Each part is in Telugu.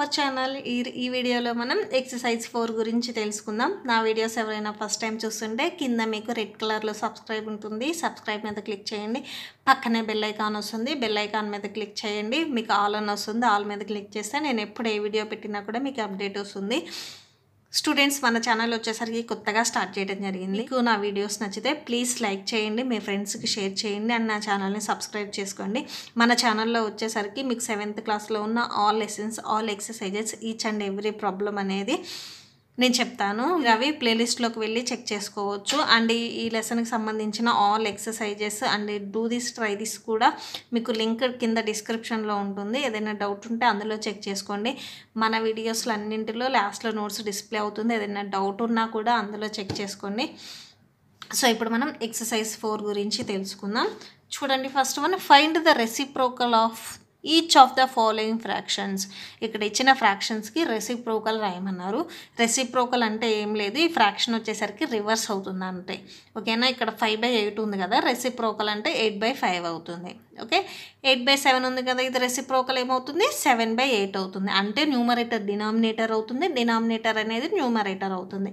అవర్ ఛానల్ ఈ ఈ వీడియోలో మనం ఎక్సర్సైజ్ ఫోర్ గురించి తెలుసుకుందాం నా వీడియోస్ ఎవరైనా ఫస్ట్ టైం చూస్తుంటే కింద మీకు రెడ్ కలర్లో సబ్స్క్రైబ్ ఉంటుంది సబ్స్క్రైబ్ మీద క్లిక్ చేయండి పక్కనే బెల్ ఐకాన్ వస్తుంది బెల్ ఐకాన్ మీద క్లిక్ చేయండి మీకు ఆల్ అని వస్తుంది ఆల్ మీద క్లిక్ చేస్తే నేను ఎప్పుడు ఏ వీడియో పెట్టినా కూడా మీకు అప్డేట్ వస్తుంది స్టూడెంట్స్ మన ఛానల్ వచ్చేసరికి కొత్తగా స్టార్ట్ చేయడం జరిగింది మీకు నా వీడియోస్ నచ్చితే ప్లీజ్ లైక్ చేయండి మీ ఫ్రెండ్స్కి షేర్ చేయండి అండ్ నా ఛానల్ని సబ్స్క్రైబ్ చేసుకోండి మన ఛానల్లో వచ్చేసరికి మీకు సెవెంత్ క్లాస్లో ఉన్న all lessons all exercises each and every problem అనేది నేను చెప్తాను అవి ప్లేలిస్ట్లోకి వెళ్ళి చెక్ చేసుకోవచ్చు అండ్ ఈ లెసన్కి సంబంధించిన all exercises and do this try this కూడా మీకు లింక్ కింద డిస్క్రిప్షన్లో ఉంటుంది ఏదైనా డౌట్ ఉంటే అందులో చెక్ చేసుకోండి మన వీడియోస్లో అన్నింటిలో లాస్ట్లో నోట్స్ డిస్ప్లే అవుతుంది ఏదైనా డౌట్ ఉన్నా కూడా అందులో చెక్ చేసుకోండి సో ఇప్పుడు మనం ఎక్సర్సైజ్ ఫోర్ గురించి తెలుసుకుందాం చూడండి ఫస్ట్ మనం find the reciprocal of each of the following fractions ఇక్కడ ఇచ్చిన ఫ్రాక్షన్స్కి రెసిప్రోకల్ రాయమన్నారు రెసిప్రోకల్ అంటే ఏం లేదు ఈ ఫ్రాక్షన్ వచ్చేసరికి రివర్స్ అవుతుంది అంటే ఓకేనా ఇక్కడ ఫైవ్ బై ఎయిట్ ఉంది కదా రెసిప్రోకల్ అంటే ఎయిట్ బై ఫైవ్ అవుతుంది ఓకే ఎయిట్ బై సెవెన్ ఉంది కదా ఇది రెసిప్రోకల్ ఏమవుతుంది సెవెన్ బై ఎయిట్ అవుతుంది అంటే న్యూమరేటర్ డినామినేటర్ అవుతుంది డినామినేటర్ అనేది న్యూమరేటర్ అవుతుంది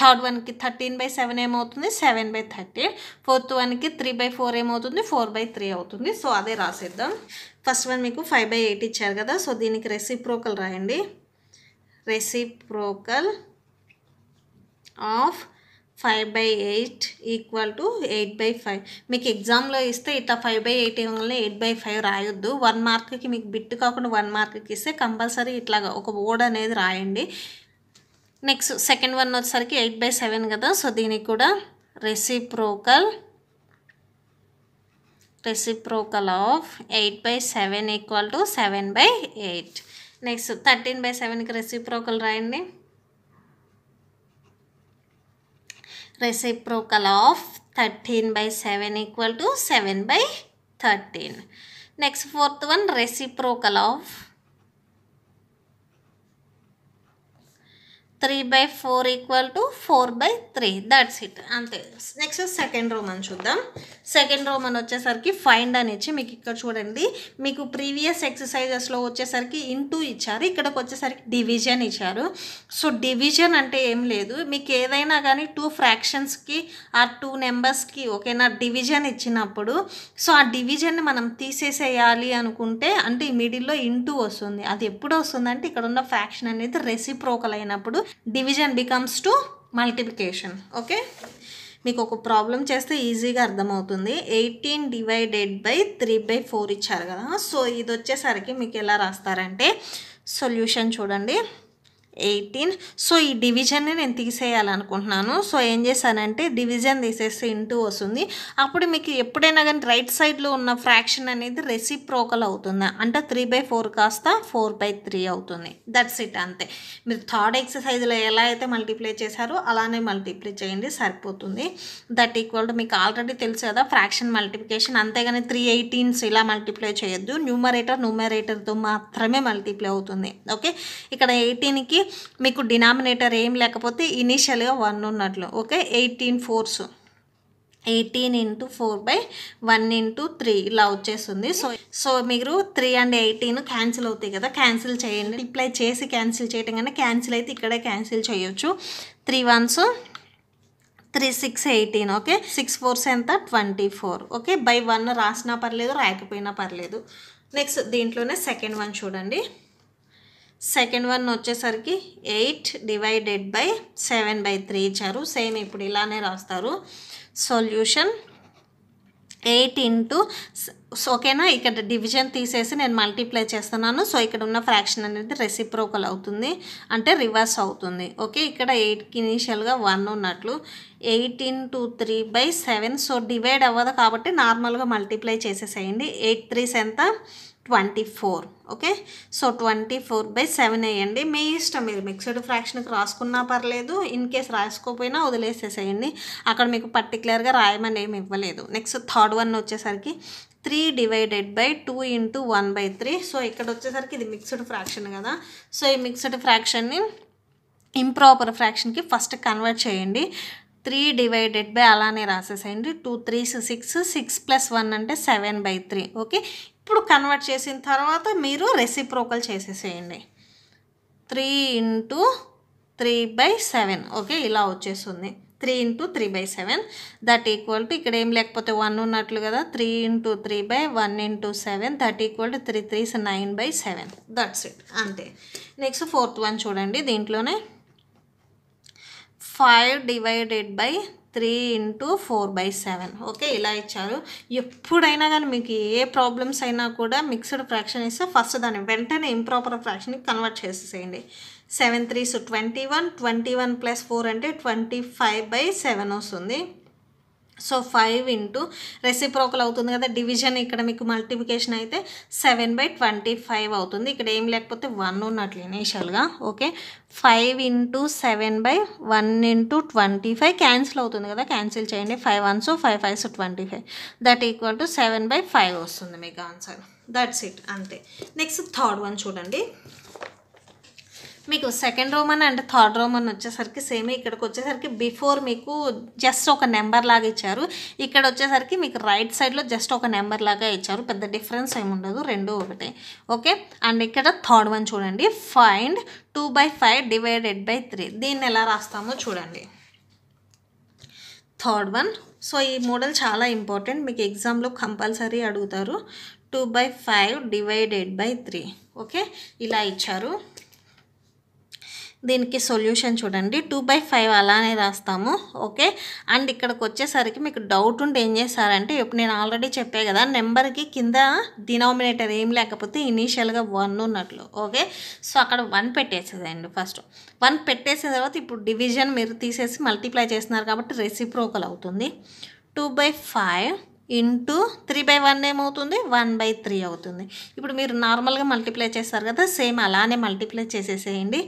థర్డ్ వన్కి థర్టీన్ బై సెవెన్ ఏమవుతుంది సెవెన్ బై థర్టీ ఫోర్త్ వన్కి త్రీ బై ఫోర్ ఏమవుతుంది ఫోర్ బై త్రీ అవుతుంది సో అదే రాసేద్దాం ఫస్ట్ వన్ మీకు ఫైవ్ బై ఎయిట్ ఇచ్చారు కదా సో దీనికి రెసిప్రోకల్ రాయండి reciprocal of five by eight equal to eight by five మీకు ఎగ్జామ్లో ఇస్తే ఇట్లా ఫైవ్ బై ఎయిట్ ఇవ్వగానే ఎయిట్ బై ఫైవ్ రాయొద్దు వన్ మార్క్కి మీకు బిట్టు కాకుండా వన్ మార్క్కి ఇస్తే కంపల్సరీ ఇట్లాగా ఒక ఓడ్ అనేది రాయండి నెక్స్ట్ సెకండ్ వన్ వచ్చేసరికి ఎయిట్ బై సెవెన్ కదా సో దీనికి కూడా reciprocal reciprocal of eight by seven equal to seven by eight next thirteen by సెవెన్కి రెసిప్రోకల్ రాయండి reciprocal of thirteen by seven equal to seven by thirteen next fourth one reciprocal of three by four equal to four by three that's it అంతే నెక్స్ట్ సెకండ్ రోమన్ చూద్దాం సెకండ్ రోమన్ వచ్చేసరికి ఫైండ్ అని ఇచ్చి మీకు ఇక్కడ చూడండి మీకు ప్రీవియస్ ఎక్సర్సైజెస్లో వచ్చేసరికి ఇంటూ ఇచ్చారు ఇక్కడికి వచ్చేసరికి డివిజన్ ఇచ్చారు సో డివిజన్ అంటే ఏం లేదు మీకు ఏదైనా కానీ టూ ఫ్రాక్షన్స్కి ఆ టూ నెంబర్స్కి ఓకేనా డివిజన్ ఇచ్చినప్పుడు సో ఆ డివిజన్ని మనం తీసేసేయాలి అనుకుంటే అంటే మిడిల్లో ఇంటూ వస్తుంది అది ఎప్పుడు వస్తుందంటే ఇక్కడ ఉన్న ఫ్రాక్షన్ అనేది రెసిప్రోకల్ అయినప్పుడు division becomes to multiplication okay మీకు ఒక ప్రాబ్లం చేస్తే ఈజీగా అర్థమవుతుంది eighteen divided by three by four ఇచ్చారు కదా సో ఇది వచ్చేసరికి మీకు ఎలా రాస్తారంటే సొల్యూషన్ చూడండి ఎయిటీన్ సో ఈ డివిజన్ని నేను తీసేయాలనుకుంటున్నాను సో ఏం చేశానంటే డివిజన్ తీసేసి ఇంటూ వస్తుంది అప్పుడు మీకు ఎప్పుడైనా కానీ రైట్ సైడ్లో ఉన్న ఫ్రాక్షన్ అనేది రెసిప్రోకల్ అవుతుంది అంటే త్రీ బై ఫోర్ కాస్త ఫోర్ బై త్రీ అవుతుంది దట్స్ ఇట్ అంతే మీరు థర్డ్ ఎక్సర్సైజ్లో ఎలా అయితే మల్టిప్లై చేశారో అలానే మల్టిప్లై చేయండి సరిపోతుంది దట్ ఈక్వల్ టు మీకు ఆల్రెడీ తెలుసు కదా ఫ్రాక్షన్ మల్టిప్లికేషన్ అంతేగాని త్రీ ఎయిటీన్స్ ఇలా మల్టిప్లై చేయొద్దు న్యూమరేటర్ న్యూమరేటర్తో మాత్రమే మల్టిప్లై అవుతుంది ఓకే ఇక్కడ ఎయిటీన్కి మీకు డినామినేటర్ ఏం లేకపోతే ఇనీషియల్గా వన్ ఉన్నట్లు okay eighteen fours eighteen into four by one into three ఇలా వచ్చేస్తుంది సో సో మీరు త్రీ అండ్ ఎయిటీన్ క్యాన్సిల్ అవుతాయి కదా క్యాన్సిల్ చేయండి రిప్లై చేసి క్యాన్సిల్ చేయటం కానీ క్యాన్సిల్ అయితే ఇక్కడే క్యాన్సిల్ చేయొచ్చు three ones three six eighteen okay six fours ఎంత twenty four okay by one రాసినా పర్లేదు రాయకపోయినా పర్లేదు నెక్స్ట్ దీంట్లోనే సెకండ్ వన్ చూడండి సెకండ్ వన్ వచ్చేసరికి eight divided by seven by three ఇచ్చారు సేమ్ ఇప్పుడు ఇలానే రాస్తారు సొల్యూషన్ ఎయిట్ ఇంటూ ఓకేనా ఇక్కడ డివిజన్ తీసేసి నేను మల్టిప్లై చేస్తున్నాను సో ఇక్కడ ఉన్న ఫ్రాక్షన్ అనేది రెసిప్రోకల్ అవుతుంది అంటే రివర్స్ అవుతుంది ఓకే ఇక్కడ ఎయిట్కి ఇనీషియల్గా వన్ ఉన్నట్లు eight into three by seven so divide అవ్వదు కాబట్టి నార్మల్గా మల్టిప్లై చేసేసేయండి ఎయిట్ త్రీస్ ఎంత twenty four okay so twenty four by seven వేయండి మీ ఇష్టం మీరు మిక్స్డ్ ఫ్రాక్షన్కి రాసుకున్నా పర్లేదు ఇన్ కేస్ రాసుకోపోయినా వదిలేసేసేయండి అక్కడ మీకు పర్టికులర్గా రాయమని ఏమి ఇవ్వలేదు నెక్స్ట్ థర్డ్ వన్ వచ్చేసరికి three divided by two into one by three so ఇక్కడ వచ్చేసరికి ఇది మిక్స్డ్ ఫ్రాక్షన్ కదా సో ఈ మిక్స్డ్ ఫ్రాక్షన్ని ఇంప్రాపర్ ఫ్రాక్షన్కి ఫస్ట్ కన్వర్ట్ చేయండి త్రీ డివైడెడ్ బై అలానే రాసేసేయండి two threes six six plus one అంటే సెవెన్ బై త్రీ ఓకే ఇప్పుడు కన్వర్ట్ చేసిన తర్వాత మీరు రెసిప్రోకల్ చేసేసేయండి three into three by seven okay ఇలా వచ్చేస్తుంది three into three by seven that equal to ఇక్కడ ఏం లేకపోతే వన్ ఉన్నట్లు కదా three into three by one into seven that equal to three threes nine by seven that's it అంతే నెక్స్ట్ ఫోర్త్ వన్ చూడండి దీంట్లోనే five divided by three into four by seven okay ఇలా ఇచ్చారు ఎప్పుడైనా కానీ మీకు ఏ ప్రాబ్లమ్స్ అయినా కూడా మిక్స్డ్ ఫ్రాక్షన్ ఇస్తే ఫస్ట్ దాన్ని వెంటనే ఇంప్రాపర్ ఫ్రాక్షన్కి కన్వర్ట్ చేసేసేయండి seven threes twenty one twenty one plus four అంటే ట్వంటీ ఫైవ్ బై సెవెన్ వస్తుంది సో ఫైవ్ ఇంటూ రెసిప్రోకల్ అవుతుంది కదా డివిజన్ ఇక్కడ మీకు మల్టిప్లికేషన్ అయితే సెవెన్ బై ట్వంటీ ఫైవ్ అవుతుంది ఇక్కడ ఏం లేకపోతే వన్ ఉన్నట్లు ఇనీషియల్గా okay five into seven by one into twenty five cancel అవుతుంది కదా క్యాన్సిల్ చేయండి five ones five fives twenty five that equal to seven by five వస్తుంది మీకు ఆన్సర్ దట్స్ ఇట్ అంతే నెక్స్ట్ థర్డ్ వన్ చూడండి మీకు second roman and third roman వచ్చేసరికి సేమ్ ఇక్కడికి వచ్చేసరికి బిఫోర్ మీకు జస్ట్ ఒక నెంబర్ లాగా ఇచ్చారు ఇక్కడ వచ్చేసరికి మీకు రైట్ సైడ్లో జస్ట్ ఒక నెంబర్ లాగా ఇచ్చారు పెద్ద డిఫరెన్స్ ఏమి ఉండదు రెండు ఒకటే ఓకే అండ్ ఇక్కడ థర్డ్ వన్ చూడండి find two by five divided by three దీన్ని ఎలా రాస్తామో చూడండి థర్డ్ వన్ సో ఈ మోడల్ చాలా ఇంపార్టెంట్ మీకు ఎగ్జామ్లో కంపల్సరీ అడుగుతారు two by five divided by three okay ఇలా ఇచ్చారు దీనికి సొల్యూషన్ చూడండి టూ బై ఫైవ్ అలానే రాస్తాము ఓకే అండ్ ఇక్కడికి వచ్చేసరికి మీకు డౌట్ ఉంటే ఏం చేస్తారంటే ఇప్పుడు నేను ఆల్రెడీ చెప్పే కదా నెంబర్కి కింద డినామినేటర్ ఏం లేకపోతే ఇనీషియల్గా వన్ ఉన్నట్లు ఓకే సో అక్కడ వన్ పెట్టేసేదండి ఫస్ట్ వన్ పెట్టేసిన తర్వాత ఇప్పుడు డివిజన్ మీరు తీసేసి మల్టిప్లై చేస్తున్నారు కాబట్టి రెసిప్రోకల్ అవుతుంది two by five into three by one ఏమవుతుంది వన్ బై త్రీ అవుతుంది ఇప్పుడు మీరు నార్మల్గా మల్టిప్లై చేస్తారు కదా సేమ్ అలానే మల్టిప్లై చేసేసేయండి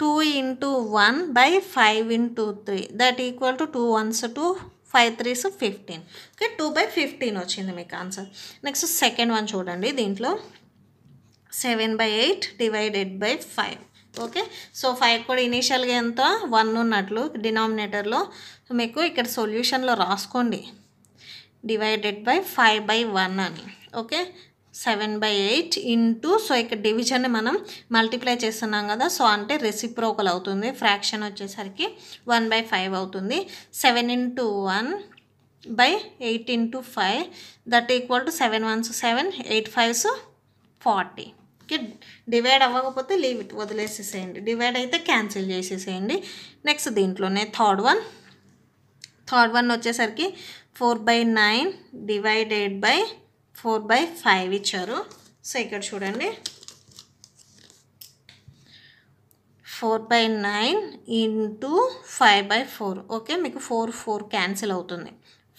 two into one by five into three that equal to two ones two five threes fifteen okay two by fifteen వచ్చింది మీకు ఆన్సర్ నెక్స్ట్ సెకండ్ వన్ చూడండి దీంట్లో seven by eight divided by five okay so five కూడా ఇనీషియల్గా ఎంత వన్ ఉన్నట్లు డినామినేటర్లో మీకు ఇక్కడ సొల్యూషన్లో రాసుకోండి divided by five by one అని okay seven by eight into so ఇక్కడ డివిజన్ని మనం మల్టిప్లై చేస్తున్నాం కదా సో అంటే రెసిప్రోకల్ అవుతుంది ఫ్రాక్షన్ వచ్చేసరికి వన్ బై ఫైవ్ అవుతుంది seven into one by eight into five that equal to seven ones seven eight fives forty okay divide అవ్వకపోతే లీవ్ ఇట్ వదిలేసేసేయండి డివైడ్ అయితే క్యాన్సిల్ చేసేసేయండి నెక్స్ట్ దీంట్లోనే థర్డ్ వన్ థర్డ్ వన్ వచ్చేసరికి four by nine divided by four by five ఇచ్చారు సో ఇక్కడ చూడండి four by nine into five by four okay మీకు ఫోర్ ఫోర్ క్యాన్సిల్ అవుతుంది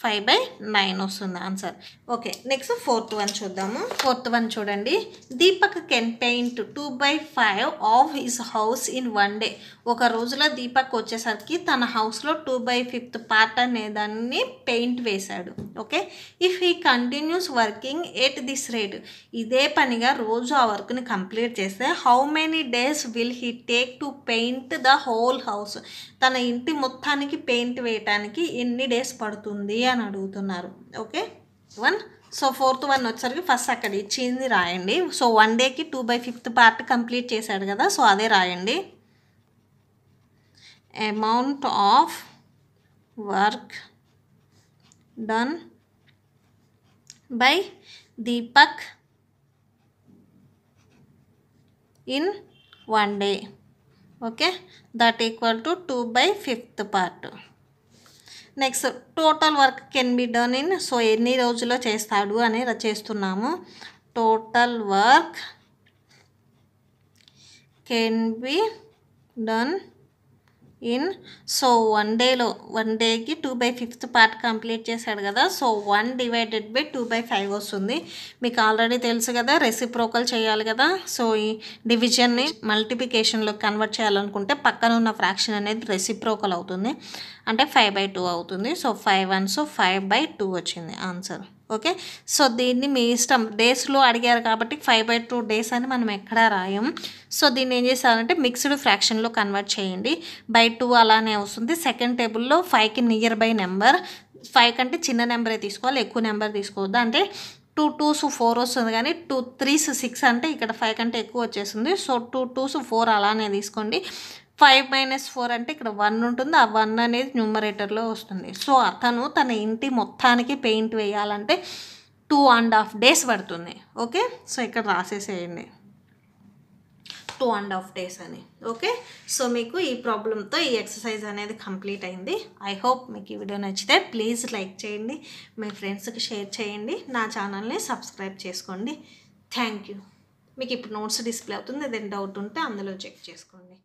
ఫైవ్ బై నైన్ వస్తుంది answer okay next fourth one చూద్దాము ఫోర్త్ వన్ చూడండి Deepak can paint two by five of his house in one day ఒక రోజులో దీపక్ వచ్చేసరికి తన హౌస్లో టూ బై ఫిఫ్త్ పార్ట్ అనే దాన్ని పెయింట్ వేశాడు okay if he continues working at this rate ఇదే పనిగా రోజు ఆ వర్క్ని కంప్లీట్ చేస్తే how many days will he take to paint the whole house తన ఇంటి మొత్తానికి పెయింట్ వేయటానికి ఎన్ని డేస్ పడుతుంది అని అడుగుతున్నారు okay one so fourth one వచ్చరికి ఫస్ట్ అక్కడ ఇచ్చింది రాయండి సో వన్ డేకి two by fifth part complete చేశాడు కదా సో అదే రాయండి amount of work done by Deepak in one day okay that equal to two by fifth part next total work can be done in so ఎన్ని రోజుల్లో చేస్తాడు అని చేస్తున్నాము total work can be done in so one డేలో వన్ డేకి two by fifth part complete చేశాడు కదా so one divided by two by five వస్తుంది మీకు ఆల్రెడీ తెలుసు కదా రెసిప్రోకల్ చేయాలి కదా సో ఈ డివిజన్ని మల్టిప్లికేషన్లో కన్వర్ట్ చేయాలనుకుంటే పక్కన ఉన్న ఫ్రాక్షన్ అనేది రెసిప్రోకల్ అవుతుంది అంటే ఫైవ్ బై టూ అవుతుంది so five ones five by two వచ్చింది ఆన్సర్ ఓకే సో దీన్ని మీ ఇష్టం డేస్లో అడిగారు కాబట్టి ఫైవ్ బై టూ డేస్ అని మనం ఎక్కడా రాయం సో దీన్ని ఏం చేసారంటే మిక్స్డ్ ఫ్రాక్షన్లో కన్వర్ట్ చేయండి బై టూ అలానే వస్తుంది సెకండ్ టేబుల్లో ఫైవ్కి నియర్ బై నెంబర్ ఫైవ్ కంటే చిన్న నెంబరే తీసుకోవాలి ఎక్కువ నెంబర్ తీసుకోవద్దు అంటే టూ టూస్ ఫోర్ వస్తుంది కానీ టూ త్రీస్ సిక్స్ అంటే ఇక్కడ ఫైవ్ కంటే ఎక్కువ వచ్చేస్తుంది సో టూ టూస్ ఫోర్ అలానే తీసుకోండి ఫైవ్ మైనస్ ఫోర్ అంటే ఇక్కడ వన్ ఉంటుంది ఆ వన్ అనేది న్యూమరేటర్లో వస్తుంది సో అతను తన ఇంటి మొత్తానికి పెయింట్ వేయాలంటే టూ అండ్ హాఫ్ డేస్ పడుతుంది ఓకే సో ఇక్కడ రాసేసేయండి టూ అండ్ హాఫ్ డేస్ అని ఓకే సో మీకు ఈ ప్రాబ్లంతో ఈ ఎక్సర్సైజ్ అనేది కంప్లీట్ అయింది ఐ హోప్ మీకు ఈ వీడియో నచ్చితే ప్లీజ్ లైక్ చేయండి మీ ఫ్రెండ్స్కి షేర్ చేయండి నా ఛానల్ని సబ్స్క్రైబ్ చేసుకోండి థ్యాంక్ యూ మీకు ఇప్పుడు నోట్స్ డిస్ప్లే అవుతుంది ఏదైనా డౌట్ ఉంటే అందులో చెక్ చేసుకోండి